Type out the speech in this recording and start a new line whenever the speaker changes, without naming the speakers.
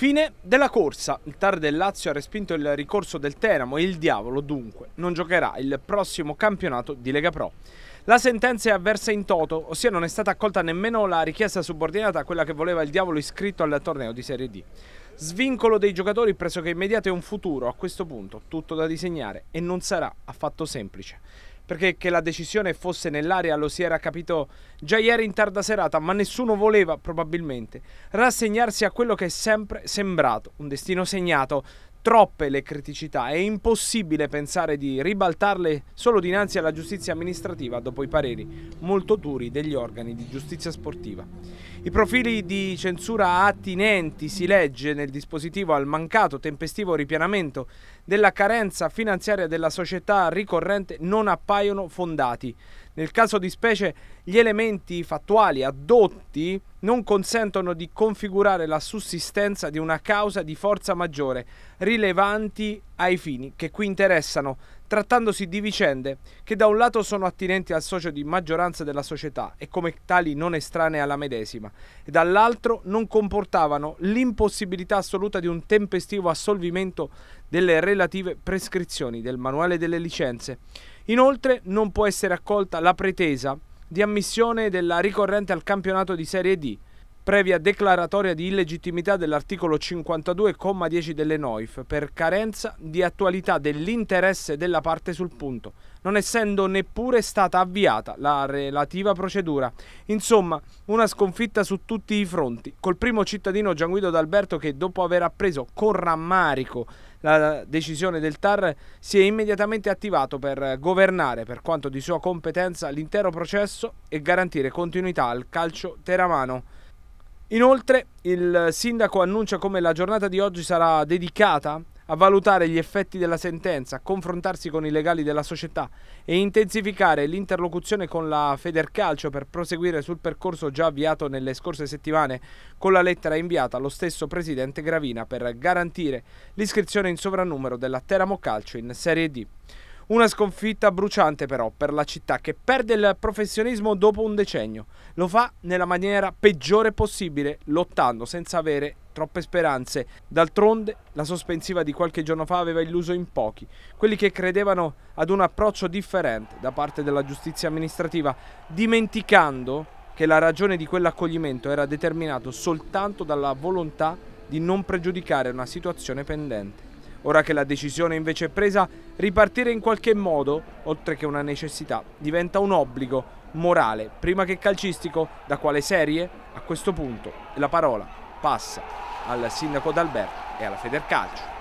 Fine della corsa. Il TAR del Lazio ha respinto il ricorso del Teramo e il Diavolo dunque non giocherà il prossimo campionato di Lega Pro. La sentenza è avversa in toto, ossia non è stata accolta nemmeno la richiesta subordinata a quella che voleva il Diavolo iscritto al torneo di Serie D. Svincolo dei giocatori pressoché immediato e un futuro a questo punto, tutto da disegnare e non sarà affatto semplice perché che la decisione fosse nell'area lo si era capito già ieri in tarda serata, ma nessuno voleva probabilmente rassegnarsi a quello che è sempre sembrato un destino segnato troppe le criticità, è impossibile pensare di ribaltarle solo dinanzi alla giustizia amministrativa dopo i pareri molto duri degli organi di giustizia sportiva. I profili di censura attinenti si legge nel dispositivo al mancato tempestivo ripianamento della carenza finanziaria della società ricorrente non appaiono fondati. Nel caso di specie gli elementi fattuali addotti non consentono di configurare la sussistenza di una causa di forza maggiore rilevanti ai fini che qui interessano, trattandosi di vicende che da un lato sono attinenti al socio di maggioranza della società e come tali non estranee alla medesima, e dall'altro non comportavano l'impossibilità assoluta di un tempestivo assolvimento delle relative prescrizioni del manuale delle licenze Inoltre non può essere accolta la pretesa di ammissione della ricorrente al campionato di Serie D, previa declaratoria di illegittimità dell'articolo 52,10 delle NOIF per carenza di attualità dell'interesse della parte sul punto, non essendo neppure stata avviata la relativa procedura. Insomma, una sconfitta su tutti i fronti, col primo cittadino Gianguido D'Alberto che dopo aver appreso con rammarico la decisione del TAR si è immediatamente attivato per governare per quanto di sua competenza l'intero processo e garantire continuità al calcio teramano. Inoltre il sindaco annuncia come la giornata di oggi sarà dedicata a valutare gli effetti della sentenza, a confrontarsi con i legali della società e intensificare l'interlocuzione con la Federcalcio per proseguire sul percorso già avviato nelle scorse settimane con la lettera inviata allo stesso presidente Gravina per garantire l'iscrizione in sovrannumero della Teramo Calcio in Serie D. Una sconfitta bruciante però per la città che perde il professionismo dopo un decennio. Lo fa nella maniera peggiore possibile, lottando senza avere troppe speranze. D'altronde la sospensiva di qualche giorno fa aveva illuso in pochi, quelli che credevano ad un approccio differente da parte della giustizia amministrativa, dimenticando che la ragione di quell'accoglimento era determinato soltanto dalla volontà di non pregiudicare una situazione pendente. Ora che la decisione invece è presa, ripartire in qualche modo, oltre che una necessità, diventa un obbligo morale, prima che calcistico, da quale serie? A questo punto la parola passa al sindaco d'Alberto e alla Federcalcio.